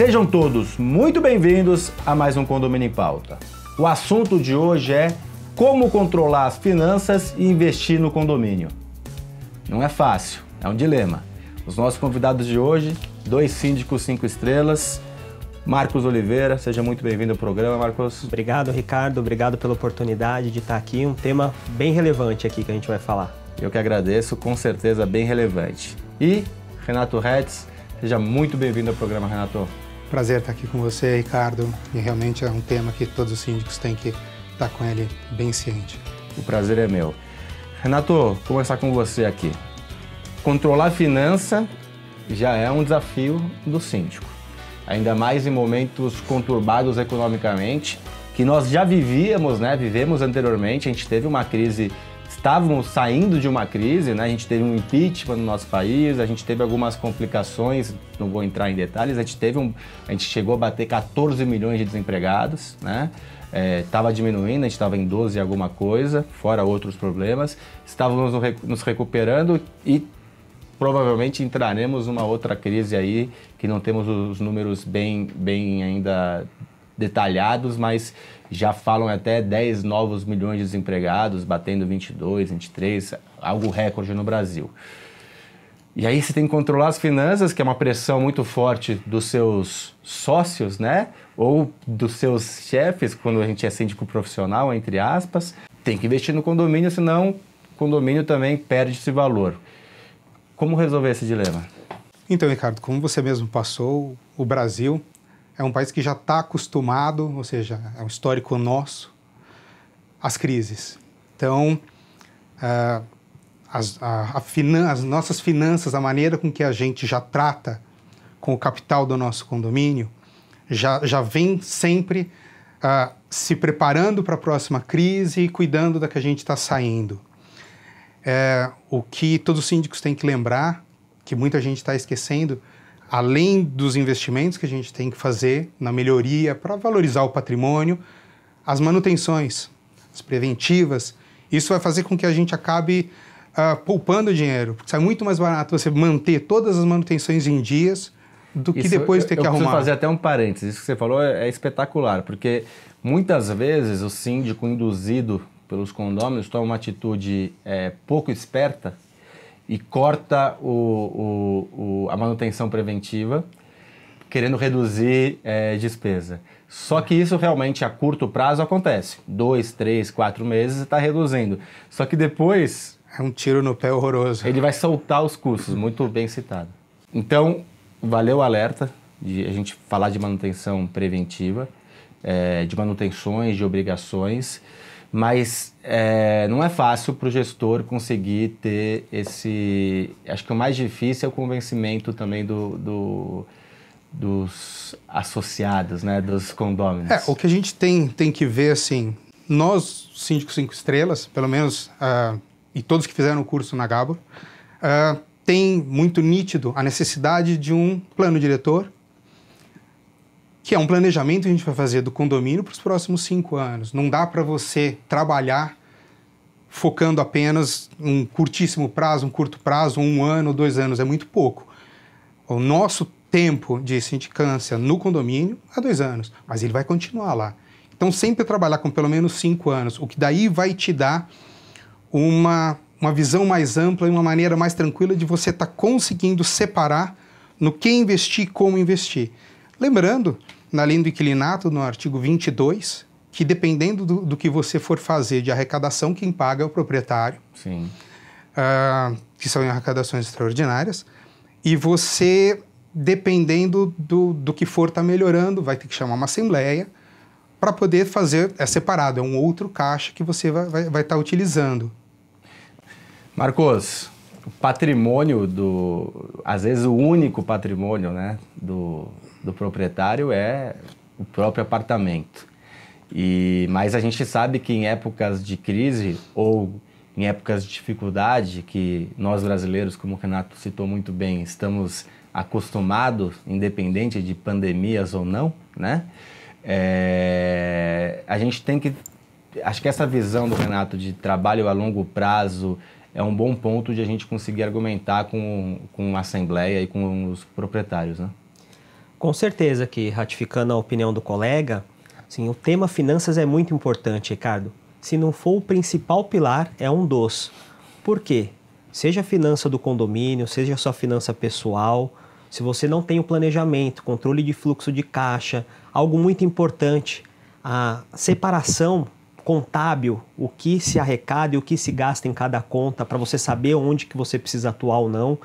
Sejam todos muito bem-vindos a mais um Condomínio em Pauta. O assunto de hoje é como controlar as finanças e investir no condomínio. Não é fácil, é um dilema. Os nossos convidados de hoje, dois síndicos cinco estrelas, Marcos Oliveira, seja muito bem-vindo ao programa, Marcos. Obrigado, Ricardo, obrigado pela oportunidade de estar aqui, um tema bem relevante aqui que a gente vai falar. Eu que agradeço, com certeza bem relevante. E Renato Retz, seja muito bem-vindo ao programa, Renato. Prazer estar aqui com você, Ricardo, e realmente é um tema que todos os síndicos têm que estar com ele bem ciente. O prazer é meu. Renato, vou começar com você aqui. Controlar a finança já é um desafio do síndico, ainda mais em momentos conturbados economicamente, que nós já vivíamos, né? Vivemos anteriormente, a gente teve uma crise estávamos saindo de uma crise, né? A gente teve um impeachment no nosso país, a gente teve algumas complicações, não vou entrar em detalhes, a gente teve um, a gente chegou a bater 14 milhões de desempregados, né? Estava é, diminuindo, a gente estava em 12 e alguma coisa, fora outros problemas. Estávamos nos recuperando e provavelmente entraremos numa outra crise aí que não temos os números bem, bem ainda detalhados, mas já falam até 10 novos milhões de desempregados, batendo 22, 23, algo recorde no Brasil. E aí você tem que controlar as finanças, que é uma pressão muito forte dos seus sócios, né? Ou dos seus chefes, quando a gente é síndico profissional, entre aspas. Tem que investir no condomínio, senão o condomínio também perde esse valor. Como resolver esse dilema? Então, Ricardo, como você mesmo passou, o Brasil é um país que já está acostumado, ou seja, é um histórico nosso, às crises. Então, uh, as, a, a finan as nossas finanças, a maneira com que a gente já trata com o capital do nosso condomínio, já, já vem sempre uh, se preparando para a próxima crise e cuidando da que a gente está saindo. É, o que todos os síndicos têm que lembrar, que muita gente está esquecendo, além dos investimentos que a gente tem que fazer na melhoria para valorizar o patrimônio, as manutenções, as preventivas, isso vai fazer com que a gente acabe uh, poupando dinheiro, porque sai muito mais barato você manter todas as manutenções em dias do que isso, depois ter eu, eu que arrumar. Eu fazer até um parênteses, isso que você falou é, é espetacular, porque muitas vezes o síndico induzido pelos condôminos toma uma atitude é, pouco esperta e corta o, o, o, a manutenção preventiva, querendo reduzir é, despesa. Só que isso realmente a curto prazo acontece. Dois, três, quatro meses está reduzindo. Só que depois. É um tiro no pé horroroso. Ele vai soltar os custos, muito bem citado. Então, valeu o alerta de a gente falar de manutenção preventiva, é, de manutenções, de obrigações. Mas é, não é fácil para o gestor conseguir ter esse. Acho que o mais difícil é o convencimento também do, do dos associados, né, dos condôminos. É, o que a gente tem, tem que ver, assim, nós, síndicos cinco estrelas, pelo menos, uh, e todos que fizeram o curso na Gabo, uh, tem muito nítido a necessidade de um plano diretor que é um planejamento que a gente vai fazer do condomínio para os próximos cinco anos. Não dá para você trabalhar focando apenas um curtíssimo prazo, um curto prazo, um ano, dois anos, é muito pouco. O nosso tempo de sindicância no condomínio há é dois anos, mas ele vai continuar lá. Então, sempre trabalhar com pelo menos cinco anos, o que daí vai te dar uma, uma visão mais ampla e uma maneira mais tranquila de você estar tá conseguindo separar no que investir e como investir. Lembrando na lei do inquilinato, no artigo 22, que dependendo do, do, que você for fazer de arrecadação, quem paga é o proprietário. Sim. Uh, que são arrecadações extraordinárias. E você, dependendo do, do que for tá melhorando, vai ter que chamar uma assembleia para poder fazer. É separado, é um outro caixa que você vai estar vai, vai tá utilizando. Marcos, patrimônio do, às vezes o único patrimônio, né, do, do proprietário é o próprio apartamento. E mas a gente sabe que em épocas de crise ou em épocas de dificuldade que nós brasileiros, como o Renato citou muito bem, estamos acostumados, independente de pandemias ou não, né? É, a gente tem que acho que essa visão do Renato de trabalho a longo prazo é um bom ponto de a gente conseguir argumentar com, com a Assembleia e com os proprietários. Né? Com certeza que, ratificando a opinião do colega, sim, o tema finanças é muito importante, Ricardo. Se não for o principal pilar, é um dos. Por quê? Seja a finança do condomínio, seja a sua finança pessoal, se você não tem o planejamento, controle de fluxo de caixa, algo muito importante, a separação contábil, o que se arrecada e o que se gasta em cada conta para você saber onde que você precisa atuar ou não.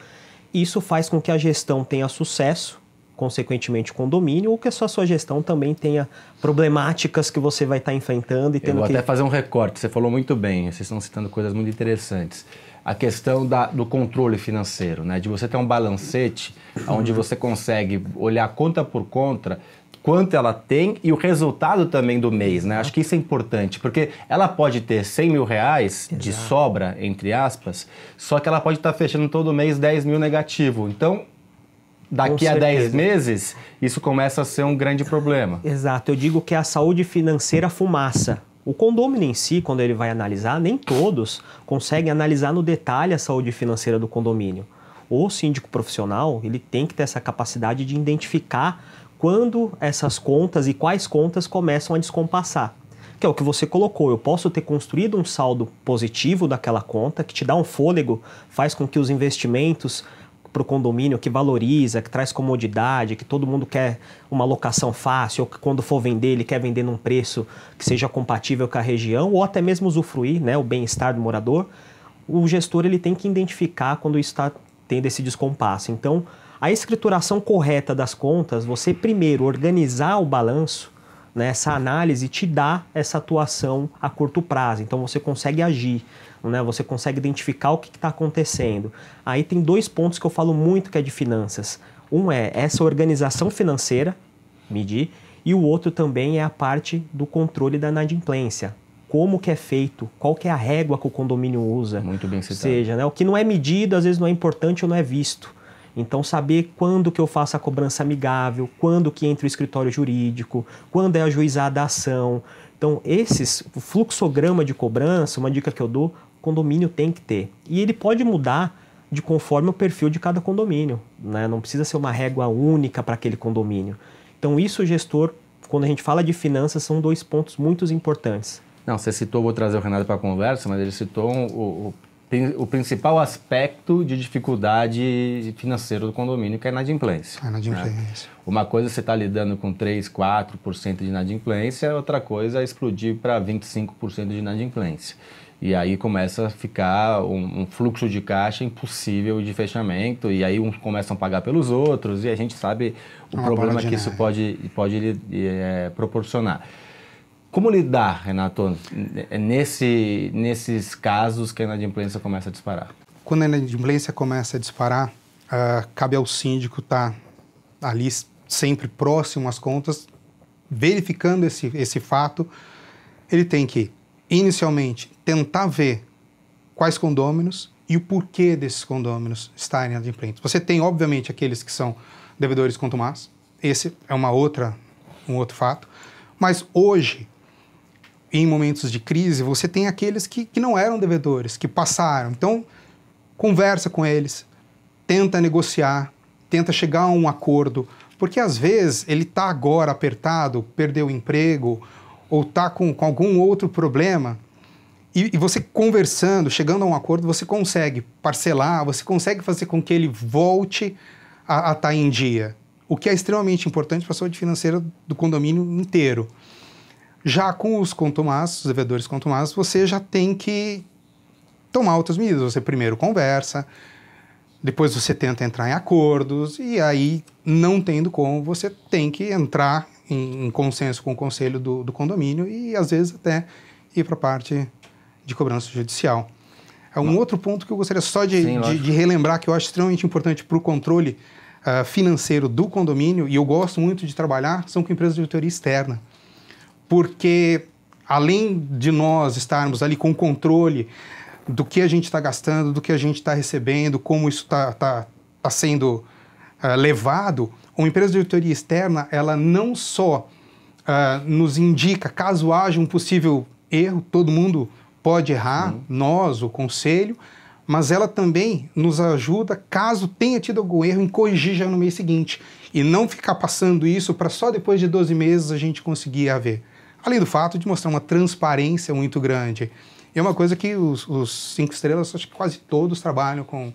Isso faz com que a gestão tenha sucesso, consequentemente condomínio, ou que a sua, sua gestão também tenha problemáticas que você vai estar tá enfrentando e tendo Eu vou que... até fazer um recorte, você falou muito bem, vocês estão citando coisas muito interessantes a questão da, do controle financeiro, né? De você ter um balancete onde você consegue olhar conta por conta, quanto ela tem e o resultado também do mês, né? Acho que isso é importante, porque ela pode ter 100 mil reais Exato. de sobra, entre aspas, só que ela pode estar tá fechando todo mês 10 mil negativo. Então, daqui a 10 meses, isso começa a ser um grande problema. Exato, eu digo que é a saúde financeira fumaça. O condomínio em si, quando ele vai analisar, nem todos conseguem analisar no detalhe a saúde financeira do condomínio. O síndico profissional, ele tem que ter essa capacidade de identificar quando essas contas e quais contas começam a descompassar. Que é o que você colocou. Eu posso ter construído um saldo positivo daquela conta, que te dá um fôlego, faz com que os investimentos para o condomínio que valoriza, que traz comodidade, que todo mundo quer uma locação fácil, ou que quando for vender, ele quer vender num preço que seja compatível com a região, ou até mesmo usufruir né, o bem-estar do morador, o gestor ele tem que identificar quando está tendo esse descompasso. Então, a escrituração correta das contas, você primeiro organizar o balanço, né, essa análise te dá essa atuação a curto prazo. Então você consegue agir, né, você consegue identificar o que está acontecendo. Aí tem dois pontos que eu falo muito que é de finanças. Um é essa organização financeira, medir, e o outro também é a parte do controle da inadimplência. Como que é feito, qual que é a régua que o condomínio usa. Muito bem citado. Ou seja, né, o que não é medido, às vezes não é importante ou não é visto. Então, saber quando que eu faço a cobrança amigável, quando que entra o escritório jurídico, quando é ajuizada a ação. Então, esses o fluxograma de cobrança, uma dica que eu dou, condomínio tem que ter. E ele pode mudar de conforme o perfil de cada condomínio. Né? Não precisa ser uma régua única para aquele condomínio. Então, isso, gestor, quando a gente fala de finanças, são dois pontos muito importantes. Não, você citou, vou trazer o Renato para a conversa, mas ele citou o, o o principal aspecto de dificuldade financeira do condomínio, que é a inadimplência. A né? inadimplência. Né? Uma coisa é você está lidando com 3, 4% de inadimplência, outra coisa é explodir para 25% de inadimplência. E aí começa a ficar um, um, fluxo de caixa impossível de fechamento, e aí uns começam a pagar pelos outros, e a gente sabe o Uma problema que isso pode, pode é, proporcionar. Como lidar, Renato, nesse, nesses casos que a inadimplência começa a disparar? Quando a inadimplência começa a disparar, uh, cabe ao síndico estar tá ali sempre próximo às contas, verificando esse, esse fato. Ele tem que, inicialmente, tentar ver quais condôminos e o porquê desses condôminos estarem inadimplentes. Você tem, obviamente, aqueles que são devedores contumazes. Esse é uma outra, um outro fato. Mas hoje, em momentos de crise, você tem aqueles que, que não eram devedores, que passaram. Então, conversa com eles, tenta negociar, tenta chegar a um acordo, porque às vezes ele está agora apertado, perdeu o emprego ou está com, com, algum outro problema. E, e você conversando, chegando a um acordo, você consegue parcelar, você consegue fazer com que ele volte a estar tá em dia. O que é extremamente importante para a saúde financeira do condomínio inteiro. Já com os contumazes, os devedores contumazes, você já tem que tomar outras medidas. Você primeiro conversa, depois você tenta entrar em acordos, e aí, não tendo como, você tem que entrar em, em consenso com o conselho do, do condomínio e, às vezes, até ir para a parte de cobrança judicial. É um Não. outro ponto que eu gostaria só de, Sim, de, de relembrar, que eu acho extremamente importante para o controle uh, financeiro do condomínio, e eu gosto muito de trabalhar, são com empresas de auditoria externa porque além de nós estarmos ali com controle do que a gente está gastando, do que a gente está recebendo, como isso está tá, tá sendo uh, levado, uma empresa de auditoria externa, ela não só uh, nos indica, caso haja um possível erro, todo mundo pode errar, uhum. nós, o conselho, mas ela também nos ajuda, caso tenha tido algum erro, em corrigir já no mês seguinte. E não ficar passando isso para só depois de 12 meses a gente conseguir haver. Além do fato de mostrar uma transparência muito grande. E é uma coisa que os, os cinco estrelas, acho que quase todos trabalham com,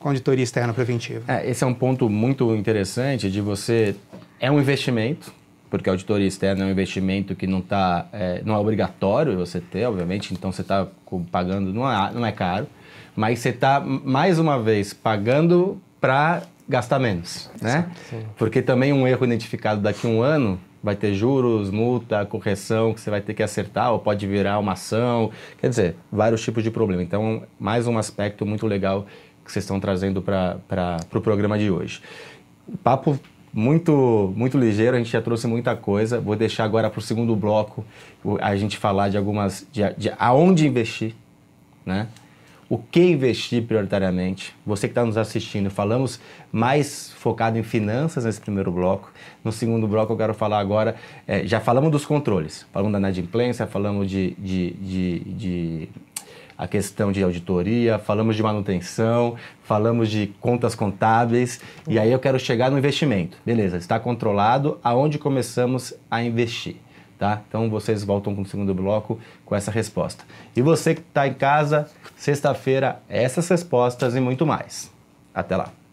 com auditoria externa preventiva. É, esse é um ponto muito interessante de você... É um investimento, porque a auditoria externa é um investimento que não, tá, é, não é obrigatório você ter, obviamente, então você está pagando, não é, não é caro, mas você está, mais uma vez, pagando para gastar menos, né? Sim. Porque também um erro identificado daqui a um ano vai ter juros, multa, correção que você vai ter que acertar ou pode virar uma ação. Quer dizer, vários tipos de problema. Então, mais um aspecto muito legal que vocês estão trazendo para o pro programa de hoje. Papo muito muito ligeiro, a gente já trouxe muita coisa. Vou deixar agora para o segundo bloco a gente falar de algumas. de, de aonde investir, né? o que investir prioritariamente. Você que está nos assistindo, falamos mais focado em finanças nesse primeiro bloco. No segundo bloco, eu quero falar agora. É, já falamos dos controles, falamos da inadimplência, falamos de, de, de, de a questão de auditoria, falamos de manutenção, falamos de contas contábeis, e aí eu quero chegar no investimento. Beleza, está controlado, aonde começamos a investir? tá? Então vocês voltam com o segundo bloco com essa resposta. E você que está em casa, sexta-feira, essas respostas e muito mais. Até lá.